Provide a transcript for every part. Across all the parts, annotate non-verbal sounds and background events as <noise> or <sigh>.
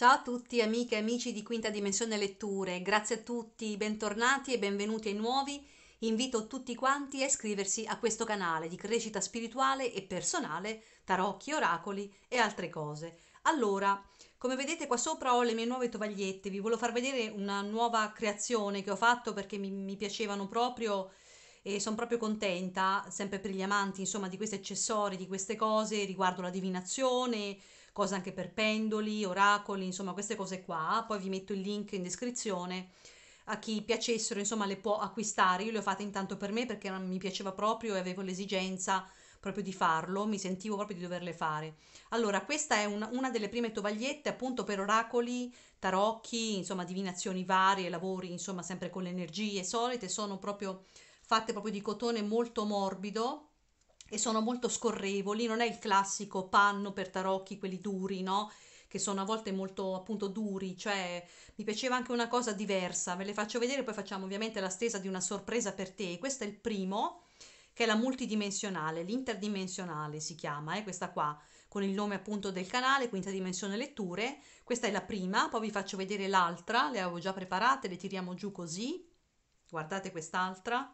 Ciao a tutti amiche e amici di Quinta Dimensione Letture, grazie a tutti, bentornati e benvenuti ai nuovi. Invito tutti quanti a iscriversi a questo canale di crescita spirituale e personale, tarocchi, oracoli e altre cose. Allora, come vedete qua sopra ho le mie nuove tovagliette, vi volevo far vedere una nuova creazione che ho fatto perché mi, mi piacevano proprio e sono proprio contenta, sempre per gli amanti insomma di questi accessori, di queste cose riguardo la divinazione, cosa anche per pendoli, oracoli, insomma queste cose qua. Poi vi metto il link in descrizione a chi piacessero, insomma, le può acquistare. Io le ho fatte intanto per me perché non mi piaceva proprio e avevo l'esigenza proprio di farlo, mi sentivo proprio di doverle fare. Allora, questa è un, una delle prime tovagliette appunto per oracoli, tarocchi, insomma, divinazioni varie, lavori, insomma, sempre con le energie solite, sono proprio fatte proprio di cotone molto morbido e sono molto scorrevoli, non è il classico panno per tarocchi, quelli duri, no? Che sono a volte molto appunto duri, cioè mi piaceva anche una cosa diversa, ve le faccio vedere, poi facciamo ovviamente la stesa di una sorpresa per te. Questo è il primo, che è la multidimensionale, l'interdimensionale si chiama, eh, questa qua, con il nome appunto del canale, quinta dimensione letture. Questa è la prima, poi vi faccio vedere l'altra, le avevo già preparate, le tiriamo giù così. Guardate quest'altra,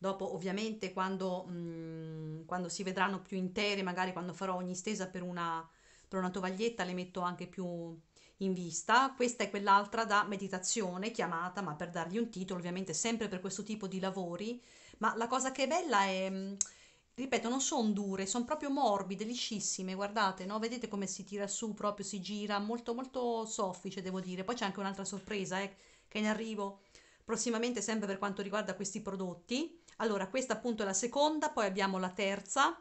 dopo ovviamente quando, mh, mhmm, quando si vedranno più intere, magari quando farò ogni stesa per una, per una tovaglietta le metto anche più in vista, questa è quell'altra da meditazione chiamata, ma per dargli un titolo ovviamente sempre per questo tipo di lavori, ma la cosa che è bella è, mhmm, ripeto, non sono dure, sono proprio morbide, liscissime, guardate, no? vedete come si tira su, proprio si gira, molto molto soffice devo dire, poi c'è anche un'altra sorpresa eh, che è in arrivo prossimamente sempre per quanto riguarda questi prodotti, allora, questa appunto è la seconda, poi abbiamo la terza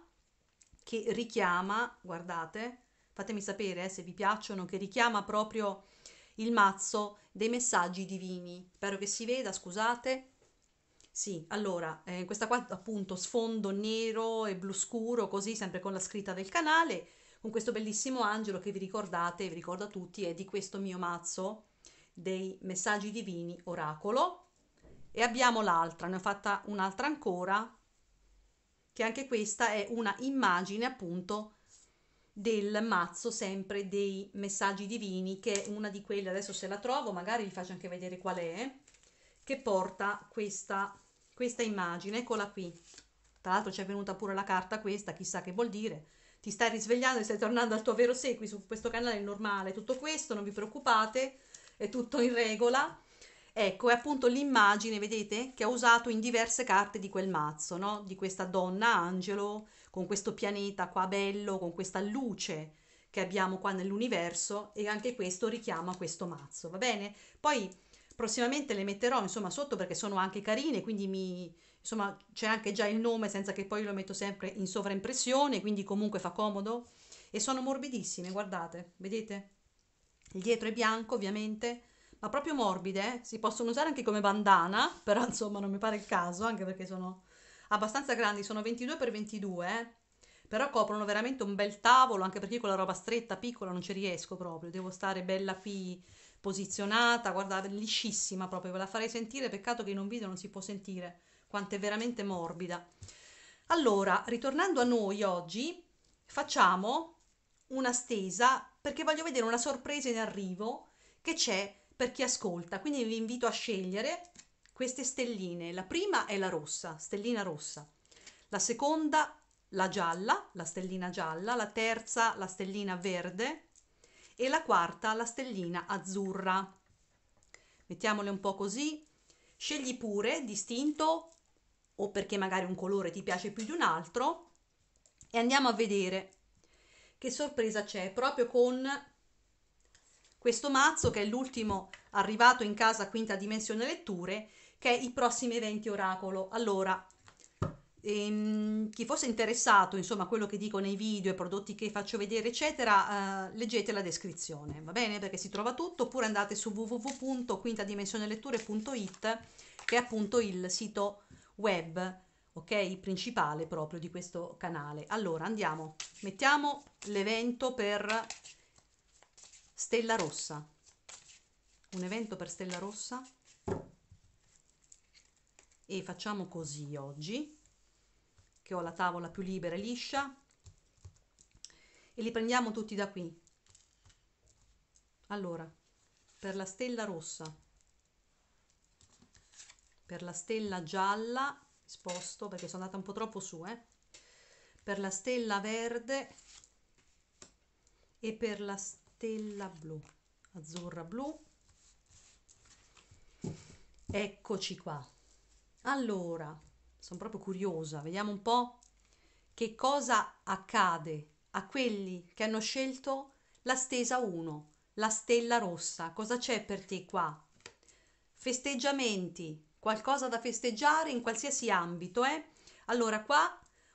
che richiama, guardate, fatemi sapere eh, se vi piacciono, che richiama proprio il mazzo dei messaggi divini. Spero che si veda, scusate. Sì, allora, eh, questa qua appunto sfondo nero e blu scuro, così sempre con la scritta del canale, con questo bellissimo angelo che vi ricordate, vi ricordo a tutti, è di questo mio mazzo dei messaggi divini oracolo e abbiamo l'altra, ne ho fatta un'altra ancora, che anche questa è una immagine appunto del mazzo sempre dei messaggi divini, che è una di quelle, adesso se la trovo magari vi faccio anche vedere qual è, che porta questa, questa immagine, eccola qui. Tra l'altro ci è venuta pure la carta questa, chissà che vuol dire. Ti stai risvegliando e stai tornando al tuo vero sé qui su questo canale normale. Tutto questo, non vi preoccupate, è tutto in regola Ecco, è appunto l'immagine, vedete, che ha usato in diverse carte di quel mazzo, no? Di questa donna angelo, con questo pianeta qua bello, con questa luce che abbiamo qua nell'universo e anche questo richiama questo mazzo, va bene? Poi prossimamente le metterò insomma sotto perché sono anche carine, quindi mi insomma c'è anche già il nome senza che poi lo metto sempre in sovraimpressione, quindi comunque fa comodo e sono morbidissime, guardate, vedete? Il dietro è bianco, ovviamente ma proprio morbide, eh? si possono usare anche come bandana, <laughs> però insomma non mi pare il caso, anche perché sono abbastanza grandi, sono 22 x 22, però coprono veramente un bel tavolo, anche perché io con la roba stretta, piccola, non ci riesco proprio, devo stare bella qui posizionata, guarda, liscissima proprio, ve la farei sentire, peccato che in un video non si può sentire quanto è veramente morbida. Allora, ritornando a noi oggi, facciamo una stesa perché voglio vedere una sorpresa in arrivo che c'è per chi ascolta, quindi vi invito a scegliere queste stelline. La prima è la rossa, stellina rossa. La seconda la gialla, la stellina gialla, la terza la stellina verde e la quarta la stellina azzurra. Mettiamole un po' così. Scegli pure distinto o perché magari un colore ti piace più di un altro e andiamo a vedere che sorpresa c'è proprio con questo mazzo che è l'ultimo arrivato in casa quinta dimensione letture che è i prossimi eventi oracolo allora ehm, chi fosse interessato insomma a quello che dico nei video ai prodotti che faccio vedere eccetera eh, leggete la descrizione va bene perché si trova tutto oppure andate su www.quintadimensioneletture.it che è appunto il sito web ok principale proprio di questo canale allora andiamo mettiamo l'evento per Stella Rossa, un evento per Stella Rossa e facciamo così oggi che ho la tavola più libera e liscia e li prendiamo tutti da qui. Allora, per la stella rossa, per la stella gialla, sposto perché sono andata un po' troppo su, eh? per la stella verde e per la stella stella blu azzurra blu eccoci qua allora sono proprio curiosa vediamo un po che cosa accade a quelli che hanno scelto la stesa 1 la stella rossa cosa c'è per te qua festeggiamenti qualcosa da festeggiare in qualsiasi ambito eh allora qua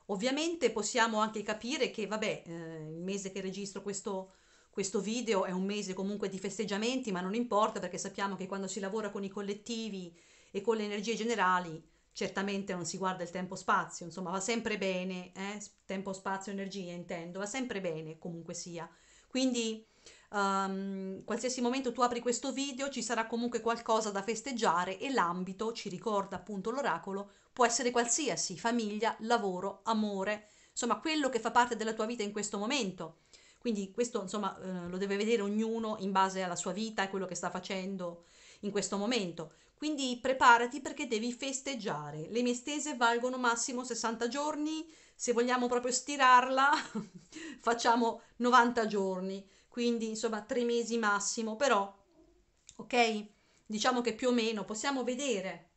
Ovviamente possiamo anche capire che, vabbè, eh, il mese che registro questo, questo video è un mese comunque di festeggiamenti, ma non importa perché sappiamo che quando si lavora con i collettivi e con le energie generali, certamente non si guarda il tempo-spazio, insomma va sempre bene, eh? tempo-spazio-energia intendo, va sempre bene comunque sia. Quindi um, qualsiasi momento tu apri questo video ci sarà comunque qualcosa da festeggiare e l'ambito, ci ricorda appunto l'oracolo, può essere qualsiasi, famiglia, lavoro, amore, insomma quello che fa parte della tua vita in questo momento. Quindi questo insomma eh, lo deve vedere ognuno in base alla sua vita e quello che sta facendo in questo momento. Quindi preparati perché devi festeggiare. Le mie stese valgono massimo 60 giorni, se vogliamo proprio stirarla <laughs> facciamo 90 giorni, quindi insomma tre mesi massimo, però ok? Diciamo che più o meno possiamo vedere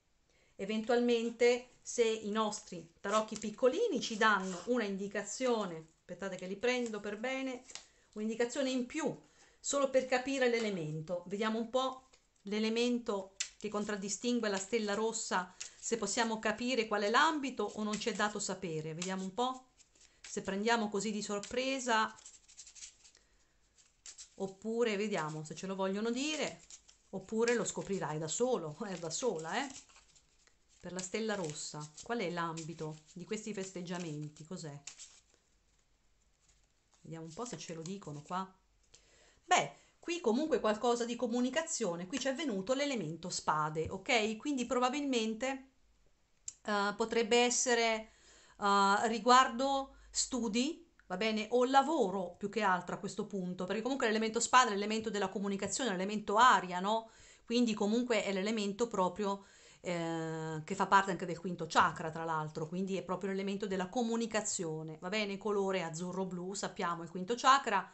eventualmente se i nostri tarocchi piccolini ci danno una indicazione aspettate che li prendo per bene, un'indicazione in più, solo per capire l'elemento. Vediamo un po' l'elemento che contraddistingue la stella rossa, se possiamo capire qual è l'ambito o non ci è dato sapere. Vediamo un po' se prendiamo così di sorpresa oppure vediamo se ce lo vogliono dire oppure lo scoprirai da solo, <laughs> eh, da sola, eh. Per la stella rossa, qual è l'ambito di questi festeggiamenti? Cos'è? Vediamo un po' se ce lo dicono qua. Beh, qui comunque qualcosa di comunicazione, qui c'è venuto l'elemento spade, ok? Quindi probabilmente uh, potrebbe essere uh, riguardo studi, va bene, o lavoro più che altro a questo punto, perché comunque l'elemento spade è l'elemento della comunicazione, l'elemento aria, no? Quindi comunque è l'elemento proprio eh, che fa parte anche del quinto chakra, tra l'altro, quindi è proprio l'elemento della comunicazione. Va bene, colore azzurro-blu, sappiamo il quinto chakra,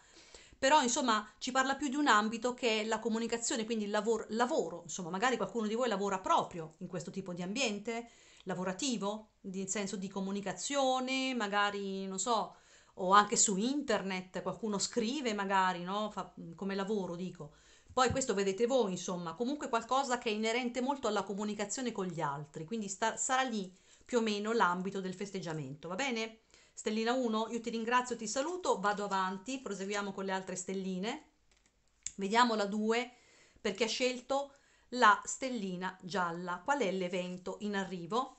però insomma ci parla più di un ambito che è la comunicazione, quindi il lavoro, lavoro, insomma magari qualcuno di voi lavora proprio in questo tipo di ambiente lavorativo, nel senso di comunicazione, magari non so, o anche su internet qualcuno scrive magari, no? Fa, mm, come lavoro dico. Poi questo vedete voi, insomma, comunque qualcosa che è inerente molto alla comunicazione con gli altri, quindi sta, sarà lì più o meno l'ambito del festeggiamento, va bene? Stellina 1, io ti ringrazio, ti saluto, vado avanti, proseguiamo con le altre stelline. Vediamo la 2 perché ha scelto la stellina gialla. Qual è l'evento in arrivo?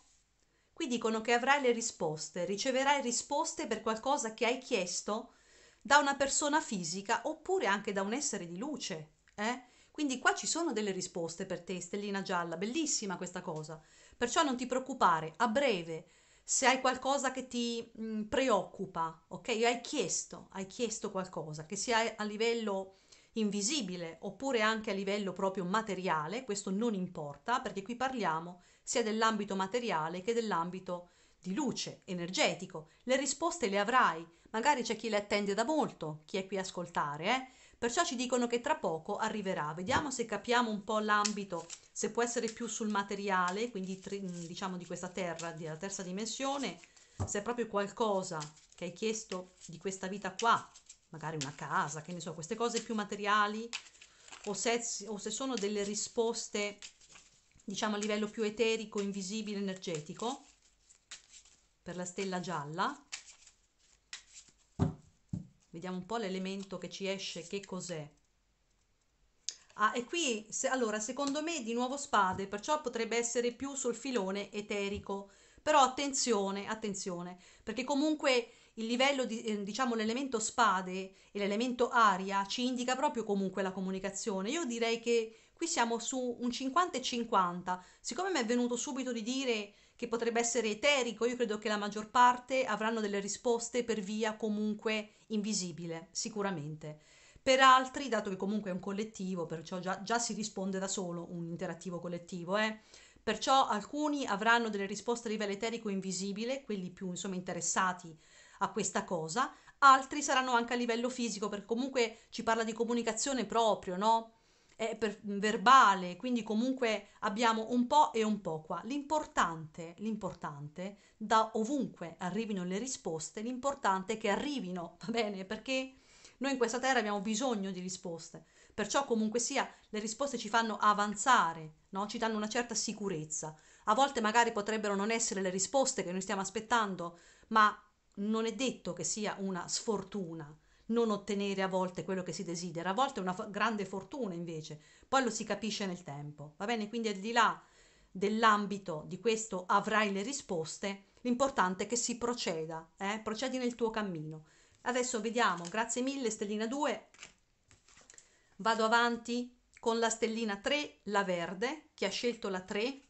Qui dicono che avrai le risposte, riceverai risposte per qualcosa che hai chiesto da una persona fisica oppure anche da un essere di luce. Eh? Quindi qua ci sono delle risposte per te, stellina gialla, bellissima questa cosa. Perciò non ti preoccupare, a breve, se hai qualcosa che ti mh, mm, preoccupa, ok? Hai chiesto, hai chiesto qualcosa, che sia a livello invisibile oppure anche a livello proprio materiale, questo non importa perché qui parliamo sia dell'ambito materiale che dell'ambito di luce, energetico. Le risposte le avrai, magari c'è chi le attende da molto, chi è qui a ascoltare, eh? Perciò ci dicono che tra poco arriverà. Vediamo se capiamo un po' l'ambito, se può essere più sul materiale, quindi mm, diciamo di questa terra, della terza dimensione, se è proprio qualcosa che hai chiesto di questa vita qua, magari una casa, che ne so, queste cose più materiali, o se, o se sono delle risposte, diciamo, a livello più eterico, invisibile, energetico, per la stella gialla, Vediamo un po' l'elemento che ci esce, che cos'è. Ah, e qui, se, allora, secondo me di nuovo spade, perciò potrebbe essere più sul filone eterico. Però attenzione, attenzione, perché comunque il livello, di, eh, diciamo l'elemento spade e l'elemento aria ci indica proprio comunque la comunicazione. Io direi che qui siamo su un 50 e 50. Siccome mi è venuto subito di dire che potrebbe essere eterico, io credo che la maggior parte avranno delle risposte per via comunque invisibile, sicuramente. Per altri, dato che comunque è un collettivo, perciò già, già si risponde da solo un interattivo collettivo, eh? perciò alcuni avranno delle risposte a livello eterico invisibile, quelli più insomma, interessati a questa cosa, altri saranno anche a livello fisico, perché comunque ci parla di comunicazione proprio, no? è per, verbale, quindi comunque abbiamo un po' e un po' qua. L'importante, l'importante, da ovunque arrivino le risposte, l'importante è che arrivino, va bene? Perché noi in questa terra abbiamo bisogno di risposte, perciò comunque sia le risposte ci fanno avanzare, no? ci danno una certa sicurezza. A volte magari potrebbero non essere le risposte che noi stiamo aspettando, ma non è detto che sia una sfortuna non ottenere a volte quello che si desidera, a volte è una f- grande fortuna invece, poi lo si capisce nel tempo, va bene? Quindi al di là dell'ambito di questo avrai le risposte, l'importante è che si proceda, eh? procedi nel tuo cammino. Adesso vediamo, grazie mille stellina 2, vado avanti con la stellina 3, la verde, chi ha scelto la 3,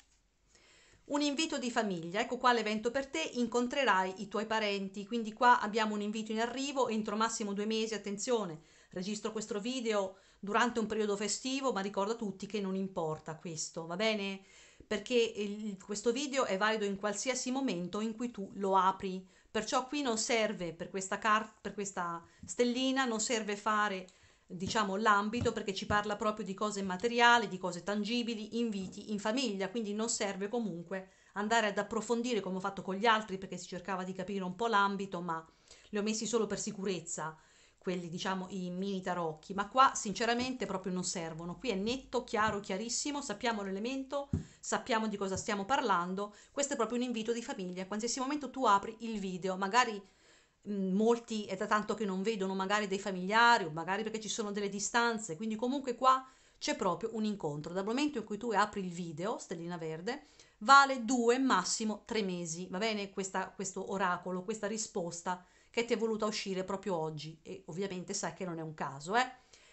un invito di famiglia, ecco qua l'evento per te, incontrerai i tuoi parenti, quindi qua abbiamo un invito in arrivo entro massimo due mesi, attenzione, registro questo video durante un periodo festivo, ma ricordo a tutti che non importa questo, va bene? Perché il, questo video è valido in qualsiasi momento in cui tu lo apri, perciò qui non serve per questa, car- per questa stellina, non serve fare diciamo l'ambito perché ci parla proprio di cose materiali, di cose tangibili, inviti in famiglia, quindi non serve comunque andare ad approfondire come ho fatto con gli altri perché si cercava di capire un po' l'ambito, ma li ho messi solo per sicurezza, quelli diciamo i mini tarocchi, ma qua sinceramente proprio non servono, qui è netto, chiaro, chiarissimo, sappiamo l'elemento, sappiamo di cosa stiamo parlando, questo è proprio un invito di famiglia, a qualsiasi momento tu apri il video, magari molti è da tanto che non vedono magari dei familiari o magari perché ci sono delle distanze, quindi comunque qua c'è proprio un incontro. Dal momento in cui tu apri il video, stellina verde, vale due, massimo tre mesi, va bene questa, questo oracolo, questa risposta che ti è voluta uscire proprio oggi e ovviamente sai che non è un caso. Eh?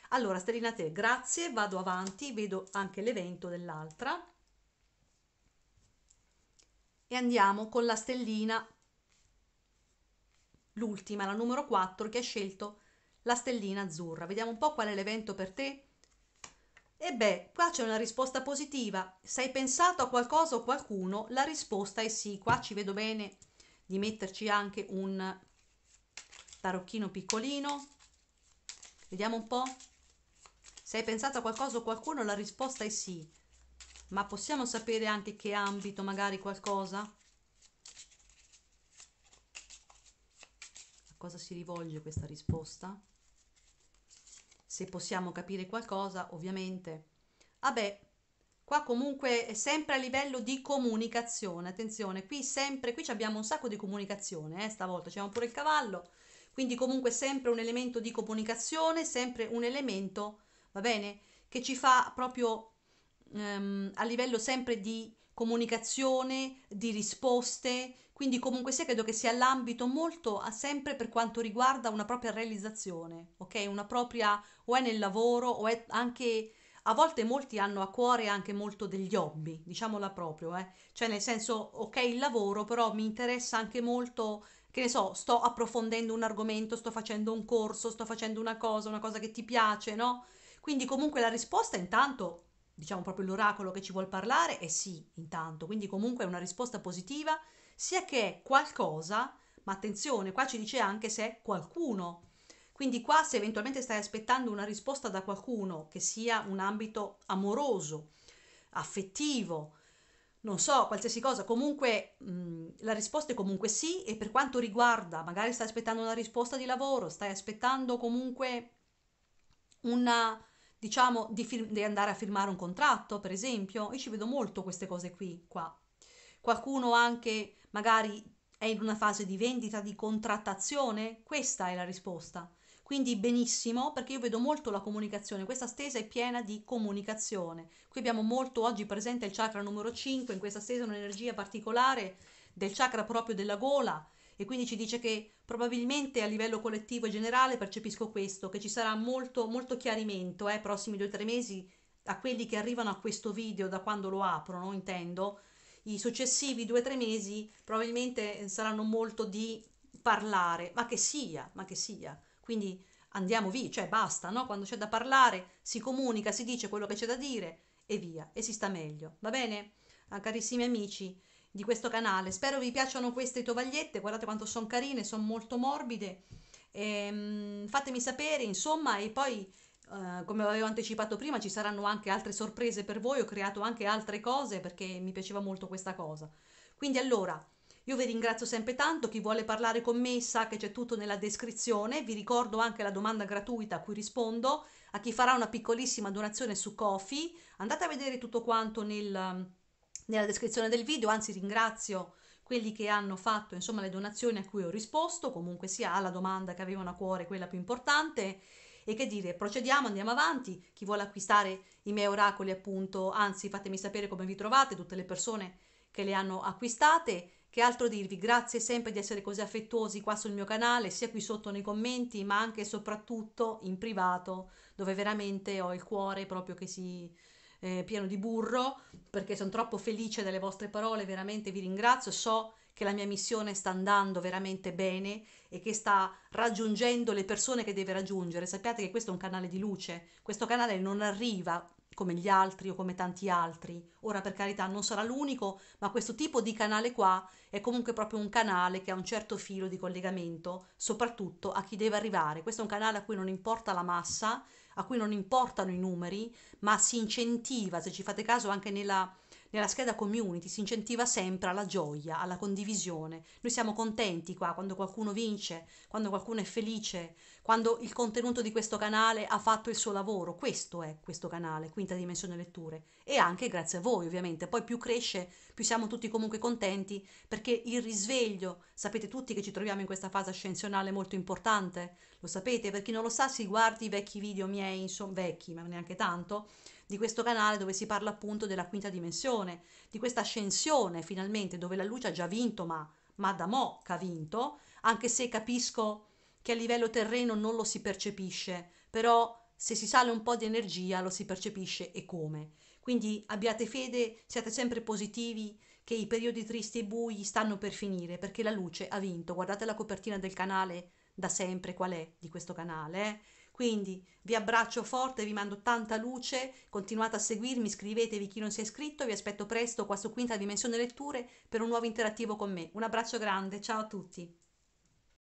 Allora, stellina te, grazie, vado avanti, vedo anche l'evento dell'altra e andiamo con la stellina l'ultima, la numero 4, che ha scelto la stellina azzurra. Vediamo un po' qual è l'evento per te. E beh, qua c'è una risposta positiva. Se hai pensato a qualcosa o qualcuno, la risposta è sì. Qua ci vedo bene di metterci anche un tarocchino piccolino. Vediamo un po'. Se hai pensato a qualcosa o qualcuno, la risposta è sì. Ma possiamo sapere anche che ambito magari qualcosa? cosa si rivolge questa risposta? Se possiamo capire qualcosa, ovviamente. Vabbè, ah qua comunque è sempre a livello di comunicazione, attenzione, qui sempre, qui abbiamo un sacco di comunicazione, eh, stavolta c'è pure il cavallo, quindi comunque sempre un elemento di comunicazione, sempre un elemento, va bene, che ci fa proprio ehm, a livello sempre di comunicazione, di risposte, quindi comunque sia credo che sia l'ambito molto a sempre per quanto riguarda una propria realizzazione, ok? Una propria o è nel lavoro o è anche a volte molti hanno a cuore anche molto degli hobby, diciamola proprio, eh? Cioè nel senso ok il lavoro, però mi interessa anche molto che ne so, sto approfondendo un argomento, sto facendo un corso, sto facendo una cosa, una cosa che ti piace, no? Quindi comunque la risposta intanto, diciamo proprio l'oracolo che ci vuol parlare, è sì, intanto, quindi comunque è una risposta positiva sia che è qualcosa, ma attenzione, qua ci dice anche se è qualcuno. Quindi qua se eventualmente stai aspettando una risposta da qualcuno, che sia un ambito amoroso, affettivo, non so, qualsiasi cosa, comunque mh, mm, la risposta è comunque sì e per quanto riguarda, magari stai aspettando una risposta di lavoro, stai aspettando comunque una, diciamo, di, di andare a firmare un contratto, per esempio, io ci vedo molto queste cose qui, qua, qualcuno anche magari è in una fase di vendita, di contrattazione? Questa è la risposta. Quindi benissimo, perché io vedo molto la comunicazione, questa stesa è piena di comunicazione. Qui abbiamo molto oggi presente il chakra numero 5, in questa stesa un'energia particolare del chakra proprio della gola e quindi ci dice che probabilmente a livello collettivo e generale percepisco questo, che ci sarà molto, molto chiarimento, eh, prossimi due o tre mesi a quelli che arrivano a questo video da quando lo aprono, intendo, i successivi due o tre mesi probabilmente saranno molto di parlare, ma che sia, ma che sia. Quindi andiamo via, cioè basta, no? Quando c'è da parlare si comunica, si dice quello che c'è da dire e via, e si sta meglio, va bene? Ah, carissimi amici di questo canale, spero vi piacciono queste tovagliette, guardate quanto sono carine, sono molto morbide, e, ehm, fatemi sapere, insomma, e poi Uh, come avevo anticipato prima, ci saranno anche altre sorprese per voi, ho creato anche altre cose perché mi piaceva molto questa cosa. Quindi allora, io vi ringrazio sempre tanto, chi vuole parlare con me sa che c'è tutto nella descrizione, vi ricordo anche la domanda gratuita a cui rispondo, a chi farà una piccolissima donazione su Kofi, andate a vedere tutto quanto nel, nella descrizione del video, anzi ringrazio quelli che hanno fatto insomma le donazioni a cui ho risposto, comunque sia alla domanda che avevano a cuore quella più importante e che dire, procediamo, andiamo avanti, chi vuole acquistare i miei oracoli appunto, anzi fatemi sapere come vi trovate, tutte le persone che le hanno acquistate. Che altro dirvi? Grazie sempre di essere così affettuosi qua sul mio canale, sia qui sotto nei commenti, ma anche e soprattutto in privato, dove veramente ho il cuore proprio che si eh, pieno di burro, perché sono troppo felice delle vostre parole, veramente vi ringrazio, so che la mia missione sta andando veramente bene e che sta raggiungendo le persone che deve raggiungere. Sappiate che questo è un canale di luce, questo canale non arriva come gli altri o come tanti altri. Ora per carità non sarà l'unico, ma questo tipo di canale qua è comunque proprio un canale che ha un certo filo di collegamento, soprattutto a chi deve arrivare. Questo è un canale a cui non importa la massa, a cui non importano i numeri, ma si incentiva, se ci fate caso anche nella nella scheda community si incentiva sempre alla gioia, alla condivisione. Noi siamo contenti qua quando qualcuno vince, quando qualcuno è felice, quando il contenuto di questo canale ha fatto il suo lavoro. Questo è questo canale, Quinta Dimensione Letture. E anche grazie a voi, ovviamente. Poi più cresce, più siamo tutti comunque contenti perché il risveglio, sapete tutti che ci troviamo in questa fase ascensionale molto importante, lo sapete, per chi non lo sa si guardi i vecchi video miei, insomma vecchi, ma neanche tanto di questo canale dove si parla appunto della quinta dimensione, di questa ascensione finalmente dove la luce ha già vinto, ma, ma da mo' che ha vinto, anche se capisco che a livello terreno non lo si percepisce, però se si sale un po' di energia lo si percepisce e come. Quindi abbiate fede, siate sempre positivi che i periodi tristi e bui stanno per finire perché la luce ha vinto. Guardate la copertina del canale da sempre qual è di questo canale. Eh? Quindi vi abbraccio forte, vi mando tanta luce, continuate a seguirmi, iscrivetevi chi non si è iscritto, vi aspetto presto qua su Quinta Dimensione Letture per un nuovo interattivo con me. Un abbraccio grande, ciao a tutti!